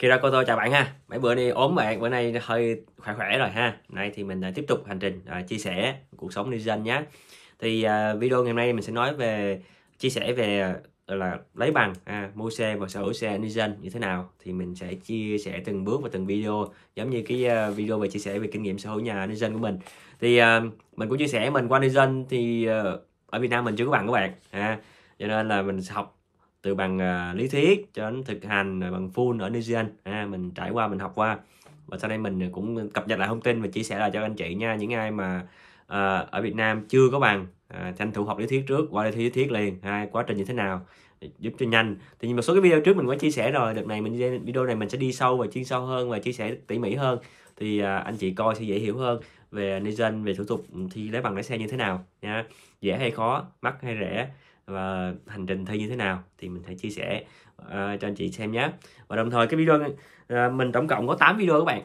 Kira Koto chào bạn ha mấy bữa nay ốm bạn bữa nay hơi khỏe khỏe rồi ha nay thì mình à, tiếp tục hành trình uh, chia sẻ cuộc sống new zealand nhé thì uh, video ngày hôm nay mình sẽ nói về chia sẻ về uh, là lấy bằng à, mua xe và sở hữu xe new zealand như thế nào thì mình sẽ chia sẻ từng bước và từng video giống như cái uh, video về chia sẻ về kinh nghiệm sở hữu nhà new zealand của mình thì uh, mình cũng chia sẻ mình qua new zealand thì uh, ở việt nam mình chưa có bằng các bạn à, cho nên là mình học từ bằng uh, lý thuyết cho đến thực hành rồi bằng full ở New Zealand à, mình trải qua mình học qua và sau đây mình cũng cập nhật lại thông tin và chia sẻ lại cho anh chị nha những ai mà Ờ, ở Việt Nam chưa có bằng à, tranh thủ học lý thuyết trước qua lý thuyết thiết liền hai quá trình như thế nào giúp cho nhanh thì nhưng một số cái video trước mình có chia sẻ rồi đợt này mình video này mình sẽ đi sâu và chuyên sâu hơn và chia sẻ tỉ mỉ hơn thì ờ, anh chị coi sẽ dễ hiểu hơn về nation về thủ tục thi lấy bằng lái xe như thế nào nha dễ hay khó mắc hay rẻ và hành trình thi như thế nào thì mình sẽ chia sẻ uh, cho anh chị xem nhé và đồng thời cái video uh, mình tổng cộng có 8 video các bạn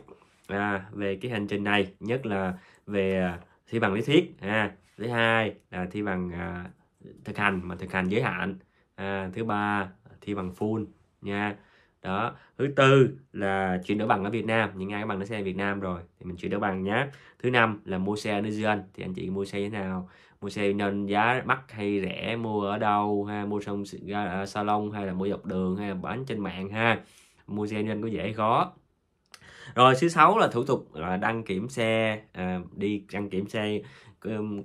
à, về cái hành trình này nhất là về uh, thi bằng lý thuyết à, thứ hai là thi bằng à, thực hành mà thực hành giới hạn à, thứ ba thi bằng full nha đó thứ tư là chuyển đổi bằng ở Việt Nam những ai có bằng lái xe Việt Nam rồi thì mình chuyển đổi bằng nhé thứ năm là mua xe ở New Zealand thì anh chị mua xe thế nào mua xe nên giá mắc hay rẻ mua ở đâu ha mua xong à, salon hay là mua dọc đường hay là bán trên mạng ha mua xe nên có dễ khó rồi thứ sáu là thủ tục là đăng kiểm xe à, đi đăng kiểm xe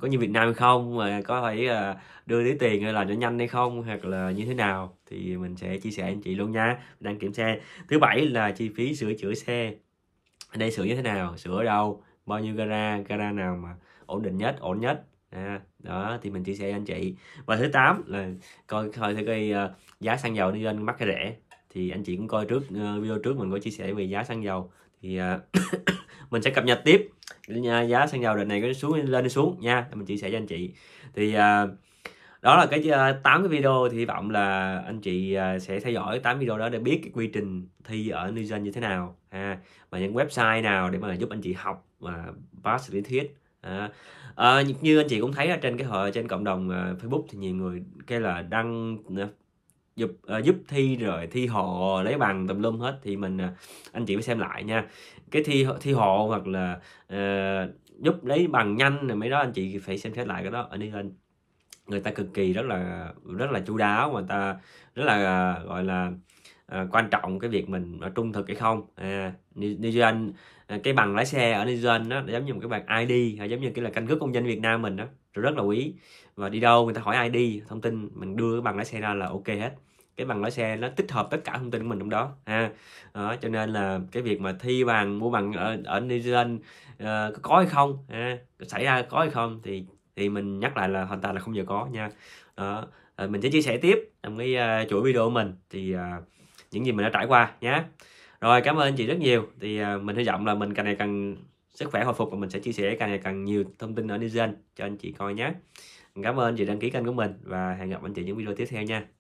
có như Việt Nam không mà có phải à, đưa tới tiền hay là cho nhanh hay không hoặc là như thế nào thì mình sẽ chia sẻ anh chị luôn nha đăng kiểm xe thứ bảy là chi phí sửa chữa xe đây sửa như thế nào sửa ở đâu bao nhiêu gara gara nào mà ổn định nhất ổn nhất à, đó thì mình chia sẻ anh chị và thứ 8 là coi thời thử coi uh, giá xăng dầu đi lên mắc hay rẻ thì anh chị cũng coi trước uh, video trước mình có chia sẻ về giá xăng dầu thì uh, mình sẽ cập nhật tiếp à, giá xăng dầu đợt này có xuống lên xuống nha mình chia sẻ cho anh chị thì uh, đó là cái tám cái video thì hy vọng là anh chị sẽ theo dõi tám video đó để biết cái quy trình thi ở New Zealand như thế nào à, và những website nào để mà giúp anh chị học và pass lý thuyết à, như anh chị cũng thấy ở trên cái hội trên cộng đồng Facebook thì nhiều người kêu là đăng giúp uh, giúp thi rồi thi hộ lấy bằng tùm lum hết thì mình uh, anh chị phải xem lại nha cái thi thi hộ hoặc là uh, giúp lấy bằng nhanh rồi mấy đó anh chị phải xem xét lại cái đó ở đi lên người ta cực kỳ rất là rất là chu đáo mà ta rất là uh, gọi là Ờ, quan trọng cái việc mình ờ, trung thực hay không à, New, Zealand ờ, cái bằng lái xe ở New Zealand đó giống như một cái bằng ID hay giống như cái là căn cước công dân Việt Nam mình đó rất là quý và đi đâu người ta hỏi ID thông tin mình đưa cái bằng lái xe ra là ok hết cái bằng lái xe nó tích hợp tất cả thông tin của mình trong đó ha à, cho nên là cái việc mà thi bằng mua bằng ở, ở New Zealand uh, có hay không ha, xảy ra có hay không thì thì mình nhắc lại là hoàn toàn là không giờ có nha đó à, mình sẽ chia sẻ tiếp trong cái uh, chuỗi video của mình thì uh, những gì mình đã trải qua nhé rồi cảm ơn anh chị rất nhiều thì à, mình hy vọng là mình càng ngày càng sức khỏe hồi phục và mình sẽ chia sẻ càng ngày càng nhiều thông tin ở New Zealand cho anh chị coi nhé cảm ơn anh chị đăng ký kênh của mình và hẹn gặp anh chị những video tiếp theo nha